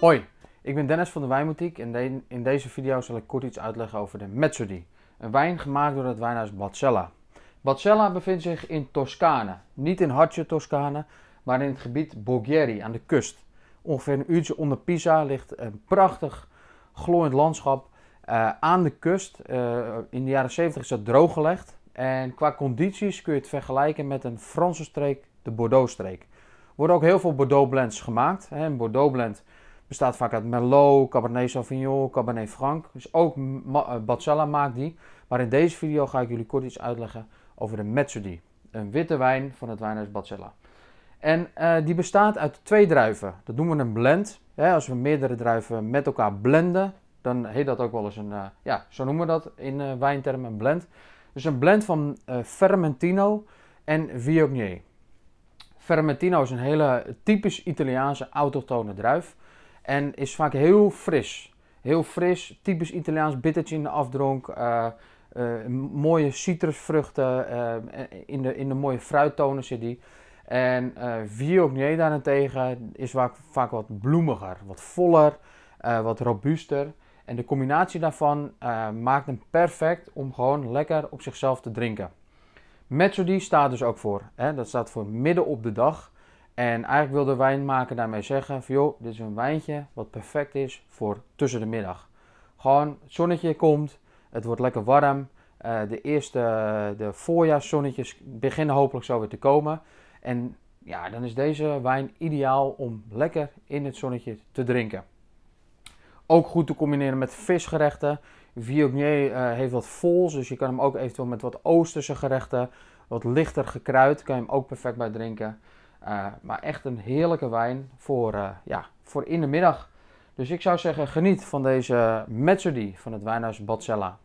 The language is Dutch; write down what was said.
Hoi, ik ben Dennis van de Wijnboutique en in deze video zal ik kort iets uitleggen over de Mezzodi, een wijn gemaakt door het wijnhuis Bacella. Bacella bevindt zich in Toscane, niet in hartje Toscane, maar in het gebied Bolgheri aan de kust. Ongeveer een uurtje onder Pisa ligt een prachtig glooiend landschap eh, aan de kust. Eh, in de jaren 70 is dat drooggelegd en qua condities kun je het vergelijken met een Franse streek, de Bordeaux-streek. Er worden ook heel veel Bordeaux blends gemaakt. Hè. Een Bordeaux blend Bestaat vaak uit Merlot, Cabernet Sauvignon, Cabernet Franc. Dus ook eh, Batsella maakt die. Maar in deze video ga ik jullie kort iets uitleggen over de Metzudi. Een witte wijn van het wijnhuis Batsella. En eh, die bestaat uit twee druiven. Dat noemen we een blend. als we meerdere druiven met elkaar blenden, dan heet dat ook wel eens een, eh, ja, zo noemen we dat in wijntermen, een blend. Dus een blend van Fermentino en Viognier. Fermentino is een hele typisch Italiaanse autochtone druif. En is vaak heel fris. Heel fris, typisch Italiaans bittertje in de afdronk. Eh, eh, mooie citrusvruchten. Eh, in, de, in de mooie fruittonen zit die. En uh, Viognier daarentegen is vaak, vaak wat bloemiger, wat voller, wat robuuster. En de combinatie daarvan maakt hem perfect om gewoon lekker op zichzelf te drinken. Mezzo staat dus ook voor. Hè? Dat staat voor midden op de dag. En eigenlijk wil de wijnmaker daarmee zeggen: van, joh, dit is een wijntje wat perfect is voor tussen de middag. Gewoon het zonnetje komt, het wordt lekker warm. Eh, de eerste de voorjaarszonnetjes beginnen hopelijk zo weer te komen. En ja, dan is deze wijn ideaal om lekker in het zonnetje te drinken. Ook goed te combineren met visgerechten. Viognier eh, heeft wat vols, dus je kan hem ook eventueel met wat Oosterse gerechten, wat lichter gekruid, kan je hem ook perfect bij drinken. Eh, maar echt een heerlijke wijn voor, eh, ja, voor in de middag. Dus ik zou zeggen, geniet van deze Mezzodi van het wijnhuis Batzella.